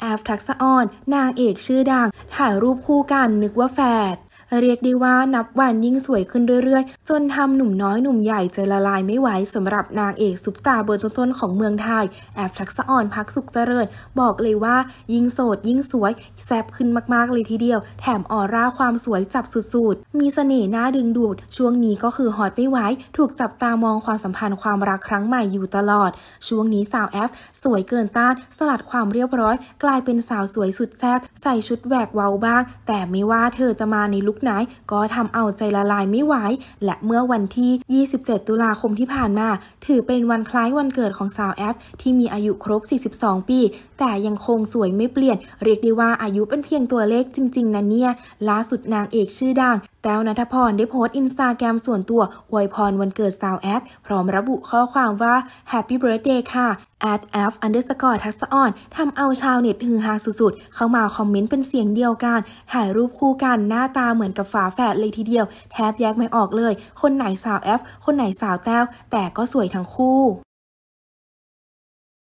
แอฟทักษะออน นางเอกชื่อดัง ถ่ายรูปคู่กันนึกว่าแฟดเรียกได้ว่านับวันยิ่งสวยขึ้นเรื่อยๆ จนทำหนุ่มน้อยหนุ่มใหญ่จจละลายไม่ไหวสำหรับนางเอกซุปตาเบอร์ต้นๆ ของเมืองไทย แอฟทักษะอ่อนพักสุขเจริญ บอกเลยว่ายิ่งโสดยิ่งสวย แซบขึ้นมากๆเลยทีเดียว แถมออร่าความสวยจับสุดๆ มีเสน่ห์น่าดึงดูด ช่วงนี้ก็คือฮอตไม่ไหวถูกจับตามองความสัมพันธ์ความรักครั้งใหม่อยู่ตลอด ช่วงนี้สาวแอฟสวยเกินต้าน สลัดความเรียบร้อย กลายเป็นสาวสวยสุดแซบใส่ชุดแหวกเว้าบ้าง แต่ไม่ว่าเธอจะมาในลุคไนก็ทำเอาใจละลายไม่ไหวและเมื่อวันที่ 27 ตุลาคมที่ผ่านมา ถือเป็นวันคล้ายวันเกิดของสาวแอฟที่มีอายุครบ 42 ปี แต่ยังคงสวยไม่เปลี่ยน เรียกได้ว่าอายุเป็นเพียงตัวเลขจริงๆนะเนี่ยล่าสุดนางเอกชื่อดัง แต้วนัทพรได้โพสต์อินสตาแกรมส่วนตัวอวยพรวันเกิดสาวแอฟพร้อมระบุข้อความว่า Happy Birthday ค่ะ at f underscore ทักษอ่อนทำเอาชาวเน็ตฮือฮาสุดๆเข้ามาคอมเมนต์เป็นเสียงเดียวกัน ถ่ายรูปคู่กันหน้าตาเหมือนือนกับฝาแฝดเลยทีเดียว แทบแยกไม่ออกเลย คนไหนสาวแอฟคนไหนสาวแต้วแต่ก็สวยทั้งคู่